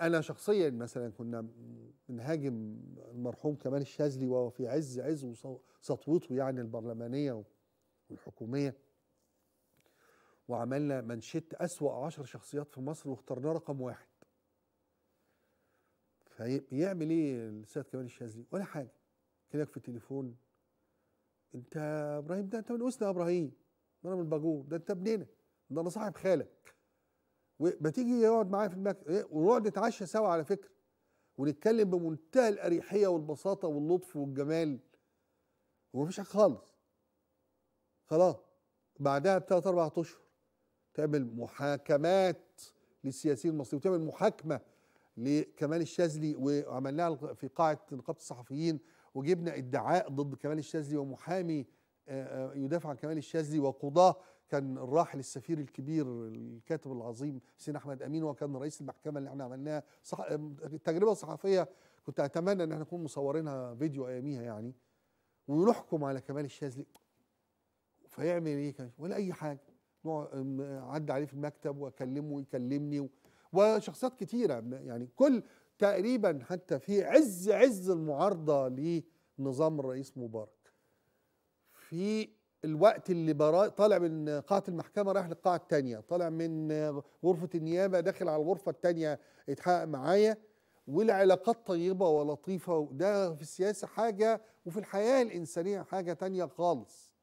انا شخصيا مثلا كنا بنهاجم المرحوم كمال الشاذلي وهو في عز عز سطوته يعني البرلمانيه والحكوميه وعملنا منشط اسوا عشر شخصيات في مصر واخترناه رقم واحد فيعمل ايه السيد كمال الشاذلي ولا حاجه كان في التليفون انت يا ابراهيم ده انت من اسنا يا ابراهيم انا من باجور ده انت ابننا ده انا صاحب خالك وما تيجي يقعد معايا في المكتب إيه، ونقعد نتعشى سوا على فكره ونتكلم بمنتهى الاريحيه والبساطه واللطف والجمال ومفيش حاجه خالص خلاص بعدها بثلاث اربع اشهر تعمل محاكمات للسياسيين المصريين وتعمل محاكمه لكمال الشاذلي وعملناها في قاعه نقابه الصحفيين وجبنا ادعاء ضد كمال الشاذلي ومحامي آه، آه، يدافع عن كمال الشاذلي وقضاه كان الراحل السفير الكبير الكاتب العظيم سين احمد امين وكان رئيس المحكمه اللي احنا عملناها صح... آه، تجربه صحفيه كنت اتمنى ان احنا نكون مصورينها فيديو اياميها يعني ونحكم على كمال الشاذلي فيعمل ايه كمال ولا اي حاجه عدى عليه في المكتب واكلمه ويكلمني و... وشخصيات كتيره يعني كل تقريبا حتى في عز عز المعارضه لنظام الرئيس مبارك في الوقت اللي برا طالع من قاعة المحكمة رايح للقاعة التانية طالع من غرفة النيابة داخل على الغرفة التانية يتحقق معايا والعلاقات طيبة ولطيفة وده في السياسة حاجة وفي الحياة الإنسانية حاجة تانية خالص